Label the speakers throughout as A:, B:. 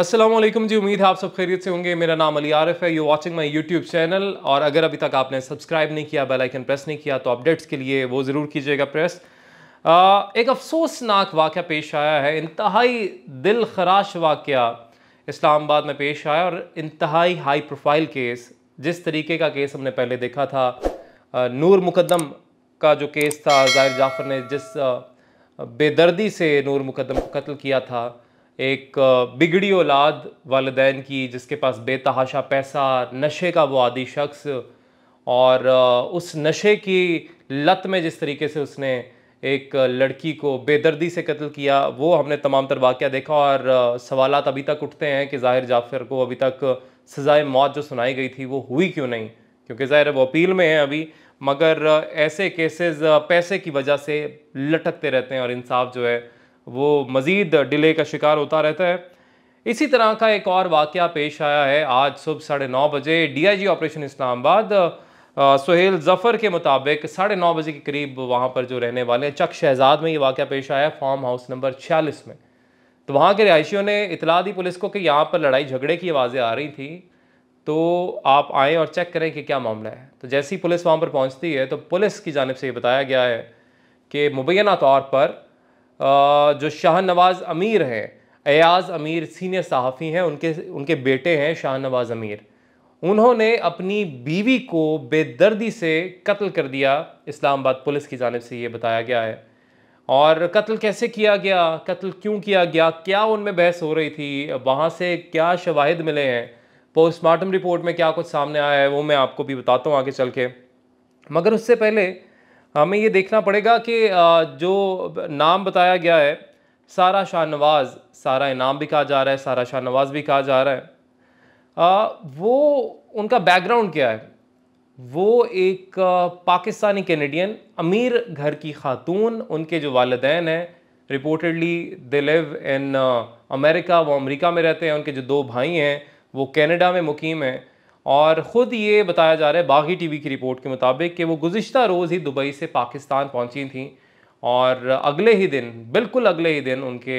A: असलम जी उम्मीद है आप सब खैरियत से होंगे मेरा नाम अली आरिफ है you watching my YouTube channel और अगर अभी तक आपने सब्सक्राइब नहीं किया बेल आइकन प्रेस नहीं किया तो अपडेट्स के लिए वो ज़रूर कीजिएगा प्रेस आ, एक अफसोसनाक वाक़ पेश आया है इंतहाई दिल खराश वाक़ इस्लामाबाद में पेश आया और इंतहाई हाई प्रोफाइल केस जिस तरीके का केस हमने पहले देखा था आ, नूर मुकदम का जो केस था जाहिर जाफर ने जिस आ, बेदर्दी से नूर मुकदम को कत्ल किया था एक बिगड़ी औलाद वालदेन की जिसके पास बेतहाशा पैसा नशे का वो आदि शख्स और उस नशे की लत में जिस तरीके से उसने एक लड़की को बेदर्दी से कत्ल किया वो हमने तमाम तर वाक़ देखा और सवाल अभी तक उठते हैं कि ज़ाहिर जाफर को अभी तक सज़ाए मौत जो सुनाई गई थी वो हुई क्यों नहीं क्योंकि ज़ाहिर वो अपील में है अभी मगर ऐसे केसेस पैसे की वजह से लटकते रहते हैं और इंसाफ जो है वो मज़ीद डिले का शिकार होता रहता है इसी तरह का एक और वाक़ पेश आया है आज सुबह साढ़े नौ बजे जी ऑपरेशन इस्लामाबाद सुहेल जफ़र के मुताबिक साढ़े नौ बजे के करीब वहाँ पर जो रहने वाले हैं चक शहजाद में ये वाक़ पेश आया है फार्म हाउस नंबर छियालीस में तो वहाँ के रिहायशियों ने इतला दी पुलिस को कि यहाँ पर लड़ाई झगड़े की आवाज़ें आ रही थी तो आप आएँ और चेक करें कि क्या मामला है तो जैसी पुलिस वहाँ पर पहुँचती है तो पुलिस की जानब से ये बताया गया है कि मुबैना तौर पर जो शाहनवाज अमीर हैं एयाज अमीर सीनियर सहाफ़ी हैं उनके उनके बेटे हैं शाहनवाज अमीर उन्होंने अपनी बीवी को बेदर्दी से कत्ल कर दिया इस्लामाबाद पुलिस की जानब से ये बताया गया है और कत्ल कैसे किया गया कत्ल क्यों किया गया क्या उनमें बहस हो रही थी वहाँ से क्या शवाहद मिले हैं पोस्टमार्टम रिपोर्ट में क्या कुछ सामने आया है वो मैं आपको भी बताता हूँ आगे चल के मगर उससे पहले हमें ये देखना पड़ेगा कि जो नाम बताया गया है सारा शाहनवाज़ सारा इनाम भी कहा जा रहा है सारा शाहनवाज़ भी कहा जा रहा है आ, वो उनका बैकग्राउंड क्या है वो एक पाकिस्तानी कैनेडियन अमीर घर की खातून उनके जो वालदेन हैं reportedly they live in America वो अमेरिका में रहते हैं उनके जो दो भाई हैं वो कनाडा में मुकीम हैं और ख़ुद ये बताया जा रहा है बागी टीवी की रिपोर्ट के मुताबिक कि वो गुज्त रोज़ ही दुबई से पाकिस्तान पहुँची थी और अगले ही दिन बिल्कुल अगले ही दिन उनके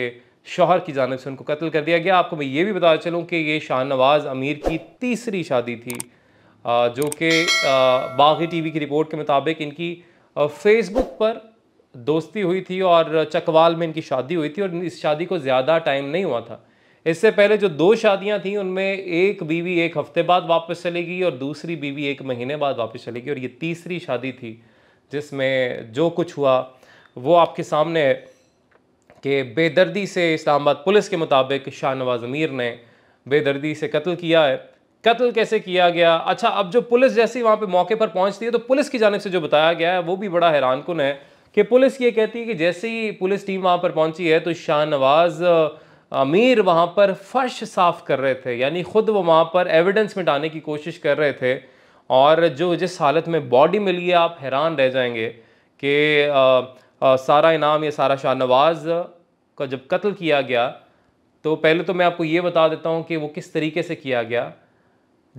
A: शोहर की जानब से उनको कत्ल कर दिया गया आपको मैं ये भी बता चलूँ कि ये शाहनवाज़ अमीर की तीसरी शादी थी जो कि बागी टीवी की रिपोर्ट के मुताबिक इनकी फेसबुक पर दोस्ती हुई थी और चकवाल में इनकी शादी हुई थी और इस शादी को ज़्यादा टाइम नहीं हुआ था इससे पहले जो दो शादियां थी उनमें एक बीवी एक हफ्ते बाद वापस चलेगी और दूसरी बीवी एक महीने बाद वापस चलेगी और ये तीसरी शादी थी जिसमें जो कुछ हुआ वो आपके सामने है कि बेदर्दी से इस्लामाबाद पुलिस के मुताबिक शाहनवाज अमीर ने बेदर्दी से कत्ल किया है कत्ल कैसे किया गया अच्छा अब जो पुलिस जैसी वहाँ पे मौके पर पहुँचती है तो पुलिस की जानब से जो बताया गया है वो भी बड़ा हैरान है कि पुलिस ये कहती है कि जैसे ही पुलिस टीम वहाँ पर पहुँची है तो शाहनवाज़ अमीर वहाँ पर फर्श साफ़ कर रहे थे यानी ख़ुद वो वहाँ पर एविडेंस मिटाने की कोशिश कर रहे थे और जो जिस हालत में बॉडी मिली है आप हैरान रह जाएंगे कि सारा इनाम या सारा शाहनवाज़ का जब कत्ल किया गया तो पहले तो मैं आपको ये बता देता हूँ कि वो किस तरीके से किया गया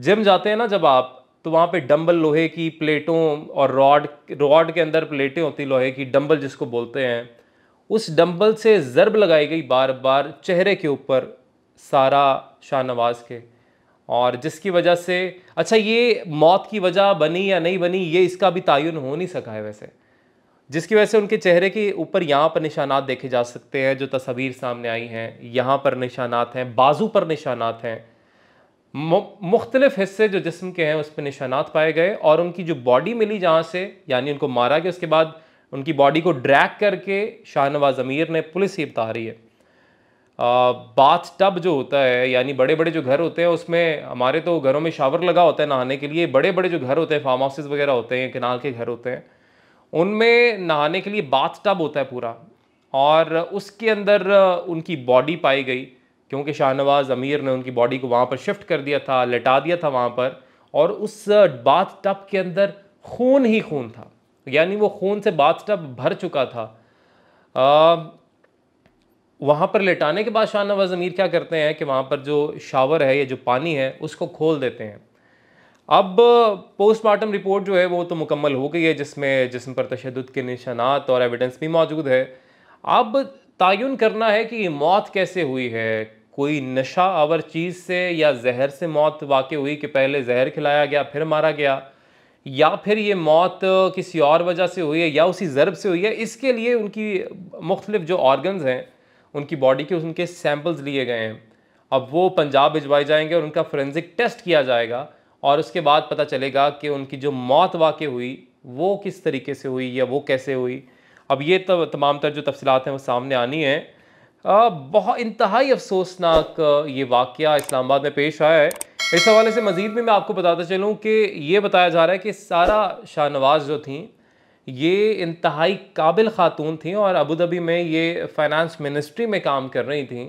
A: जिम जाते हैं ना जब आप तो वहाँ पे डंबल लोहे की प्लेटों और रॉड रॉड के अंदर प्लेटें होती लोहे की डंबल जिसको बोलते हैं उस डंबल से ज़रब लगाई गई बार बार चेहरे के ऊपर सारा शाहनवाज के और जिसकी वजह से अच्छा ये मौत की वजह बनी या नहीं बनी ये इसका भी तयन हो नहीं सका है वैसे जिसकी वजह से उनके चेहरे के ऊपर यहाँ पर निशानात देखे जा सकते हैं जो तस्वीर सामने आई हैं यहाँ पर निशानात हैं बाजू पर निशानात हैं मुख्तलिफ हिस्से जो जिस्म के हैं उस पर निशानात पाए गए और उनकी जो बॉडी मिली जहाँ से यानी उनको मारा गया उसके बाद उनकी बॉडी को ड्रैग करके शाहनवाज अमीर ने पुलिस ही बता रही है बाथ टब जो होता है यानी बड़े बड़े जो घर होते हैं उसमें हमारे तो घरों में शावर लगा होता है नहाने के लिए बड़े बड़े जो घर होते हैं फार्म हाउसेज वगैरह होते हैं किनाल के घर होते हैं उनमें नहाने के लिए बाथ टब होता है पूरा और उसके अंदर उनकी बॉडी पाई गई क्योंकि शाहनवाज अमीर ने उनकी बॉडी को वहाँ पर शिफ्ट कर दिया था लटा दिया था वहाँ पर और उस बाथ टब के अंदर खून ही खून था यानी वो खून से बाथ टब भर चुका था आ, वहाँ पर लेटाने के बाद शाहनवाज़ अमीर क्या करते हैं कि वहाँ पर जो शावर है या जो पानी है उसको खोल देते हैं अब पोस्टमार्टम रिपोर्ट जो है वो तो मुकम्मल हो गई है जिसमें जिसम पर तशद के निशानात और एविडेंस भी मौजूद है अब तयन करना है कि मौत कैसे हुई है कोई नशा आवर चीज़ से या जहर से मौत वाकई हुई कि पहले जहर खिलाया गया फिर मारा गया या फिर ये मौत किसी और वजह से हुई है या उसी ज़रब से हुई है इसके लिए उनकी मुख्तलिफ जो ऑर्गन्स हैं उनकी बॉडी के उनके सैम्पल्स लिए गए हैं अब वो पंजाब भिजवाए जाएंगे और उनका फ्रेंसिक टेस्ट किया जाएगा और उसके बाद पता चलेगा कि उनकी जो मौत वाकई हुई वो किस तरीके से हुई या वो कैसे हुई अब ये तो तमाम तर जो तफसलत हैं वो सामने आनी है बहुत इंतहाई अफसोसनाक ये वाक़ इस्लामाबाद में पेश आया है इस हवाले से मज़ीद भी मैं आपको बताता चलूँ कि ये बताया जा रहा है कि सारा शाहनवाज जो थी ये इंतहाई काबिल ख़ातून थी और अबूधाबी में ये फाइनेंस मिनिस्ट्री में काम कर रही थी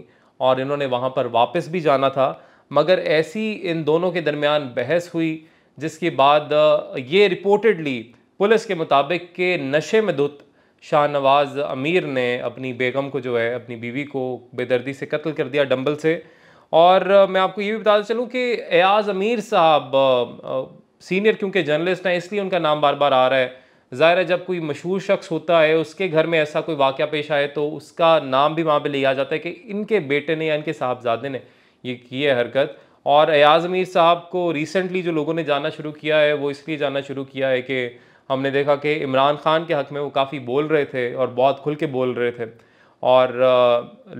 A: और इन्होंने वहाँ पर वापस भी जाना था मगर ऐसी इन दोनों के दरमियान बहस हुई जिसके बाद ये रिपोर्टेडली पुलिस के मुताबिक के नशे में धुत शाहनवाज अमीर ने अपनी बेगम को जो है अपनी बीवी को बेदर्दी से कत्ल कर दिया डंबल से और मैं आपको ये भी बताते चलूँ कि एयाज अमीर साहब सीनियर क्योंकि जर्नलिस्ट हैं इसलिए उनका नाम बार बार आ रहा है ज़ाहिर है जब कोई मशहूर शख्स होता है उसके घर में ऐसा कोई वाक़ पेश आए तो उसका नाम भी वहाँ ले लिया जाता है कि इनके बेटे ने या इनके साहबजादे ने ये की है हरकत और एयाज़ अमीर साहब को रिसेंटली जो लोगों ने जाना शुरू किया है वो इसलिए जाना शुरू किया है कि हमने देखा कि इमरान खान के हक़ में वो काफ़ी बोल रहे थे और बहुत खुल के बोल रहे थे और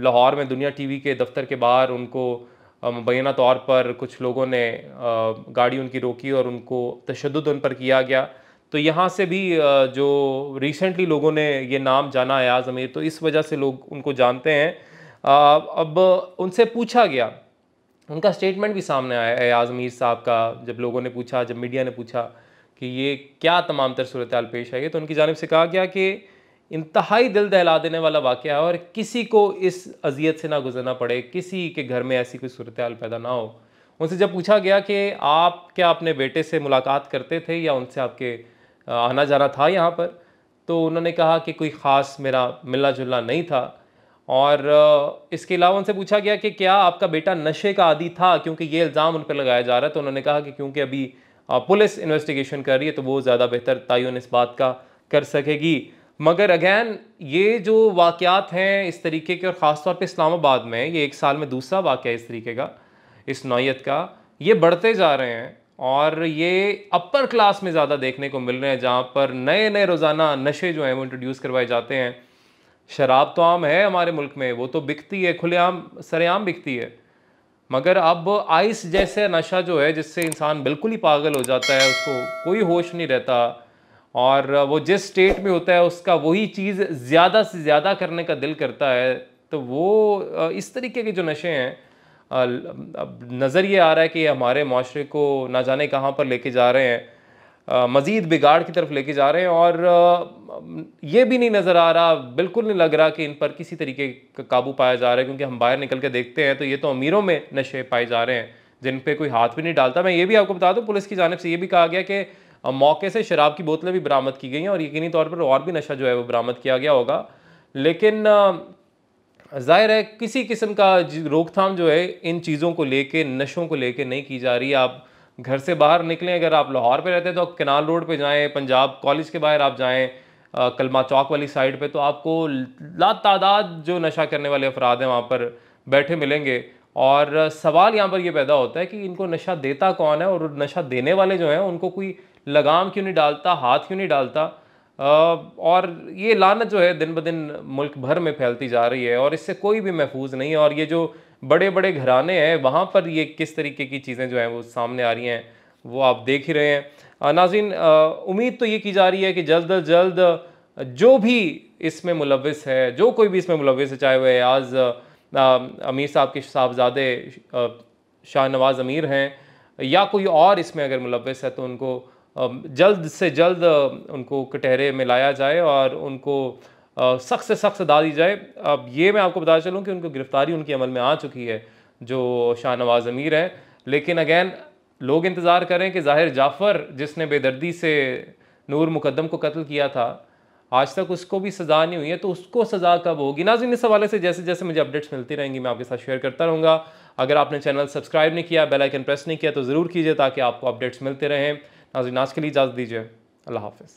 A: लाहौर में दुनिया टीवी के दफ्तर के बाहर उनको मुबैना तौर पर कुछ लोगों ने गाड़ी उनकी रोकी और उनको तशद उन पर किया गया तो यहाँ से भी जो रिसेंटली लोगों ने ये नाम जाना आज़ अमीर तो इस वजह से लोग उनको जानते हैं अब उनसे पूछा गया उनका स्टेटमेंट भी सामने आया अयाज अमीर साहब का जब लोगों ने पूछा जब मीडिया ने पूछा कि ये क्या तमाम तर सूरत पेश आई है तो उनकी जानब से कहा गया कि इंतहाई दिल दहला देने वाला वाक़ है और किसी को इस अजियत से ना गुजरना पड़े किसी के घर में ऐसी कोई सूरत हाल पैदा ना हो उनसे जब पूछा गया कि आप क्या अपने बेटे से मुलाकात करते थे या उनसे आपके आना जाना था यहाँ पर तो उन्होंने कहा कि कोई ख़ास मेरा मिलना जुलना नहीं था और इसके अलावा उनसे पूछा गया कि क्या आपका बेटा नशे का आदि था क्योंकि ये इल्ज़ाम उन पर लगाया जा रहा है तो उन्होंने कहा कि क्योंकि अभी पुलिस इन्वेस्टिगेशन कर रही है तो वो ज़्यादा बेहतर तयन इस बात का कर सकेगी मगर अगैन ये जो वाक़ात हैं इस तरीके के और ख़ास तौर पर इस्लामाबाद में ये एक साल में दूसरा वाक़ है इस तरीके का इस नौीयत का ये बढ़ते जा रहे हैं और ये अपर क्लास में ज़्यादा देखने को मिल रहे हैं जहाँ पर नए नए रोज़ाना नशे जो हैं वो इंट्रोड्यूस करवाए जाते हैं शराब तो आम है हमारे मुल्क में वो तो बिकती है खुलेआम सरेआम बिकती है मगर अब आइस जैसे नशा जो है जिससे इंसान बिल्कुल ही पागल हो जाता है उसको कोई होश नहीं रहता और वो जिस स्टेट में होता है उसका वही चीज़ ज़्यादा से ज़्यादा करने का दिल करता है तो वो इस तरीके के जो नशे हैं नज़र ये आ रहा है कि हमारे माशरे को ना जाने कहाँ पर लेके जा रहे हैं मज़ीद बिगाड़ की तरफ लेके जा रहे हैं और ये भी नहीं नज़र आ रहा बिल्कुल नहीं लग रहा कि इन पर किसी तरीके का काबू पाया जा रहा है क्योंकि हम बाहर निकल के देखते हैं तो ये तो अमीरों में नशे पाए जा रहे हैं जिन पे कोई हाथ भी नहीं डालता मैं ये भी आपको बता दूँ पुलिस की जानब से ये भी कहा गया कि मौके से शराब की बोतलें भी बरामद की गई हैं और यकीनी तौर पर और भी नशा जो है वो बरामद किया गया होगा लेकिन जाहिर है किसी किस्म का रोकथाम जो है इन चीज़ों को लेके नशों को लेके नहीं की जा रही आप घर से बाहर निकलें अगर आप लाहौर पे रहते हैं तो आप कनाल रोड पे जाएं पंजाब कॉलेज के बाहर आप जाएं कलमा चौक वाली साइड पे तो आपको ला तादाद जो नशा करने वाले अफराद हैं वहाँ पर बैठे मिलेंगे और सवाल यहाँ पर यह पैदा होता है कि इनको नशा देता कौन है और नशा देने वाले जो हैं उनको कोई लगाम क्यों नहीं डालता हाथ क्यों नहीं डालता और ये लानत जो है दिन ब दिन मुल्क भर में फैलती जा रही है और इससे कोई भी महफूज नहीं है और ये जो बड़े बड़े घराने हैं वहाँ पर ये किस तरीके की चीज़ें जो हैं वो सामने आ रही हैं वो आप देख ही रहे हैं नाजिन उम्मीद तो ये की जा रही है कि जल्द अज जल्द जो भी इसमें मुलविस है जो कोई भी इसमें मुलविस है चाहे वह एयाज अमीर साहब के साहबजादे शाहनवाज अमीर हैं या कोई और इसमें अगर मुलविस है तो उनको जल्द से जल्द उनको कटहरे में लाया जाए और उनको सख्त से सख्त सदा दी जाए अब ये मैं आपको बता चलूँ कि उनको गिरफ़्तारी उनके अमल में आ चुकी है जो शाहनवाज अमीर हैं लेकिन अगैन लोग इंतज़ार करें कि जाहिर जाफ़र जिसने बेदर्दी से नूर मुकदम को कत्ल किया था आज तक उसको भी सज़ा नहीं हुई है तो उसको सज़ा कब होगी नाजिन इस हवाले से जैसे जैसे मुझे अपडेट्स मिलती रहेंगी मैं आपके साथ शेयर करता रहूँगा अगर आपने चैनल सब्सक्राइब नहीं किया बेल आइकन प्रेस नहीं किया तो ज़रूर कीजिए ताकि आपको अपडेट्स मिलते रहें नाजिनाज के लिए इजाज़त दीजिए अल्लाह हाफिज़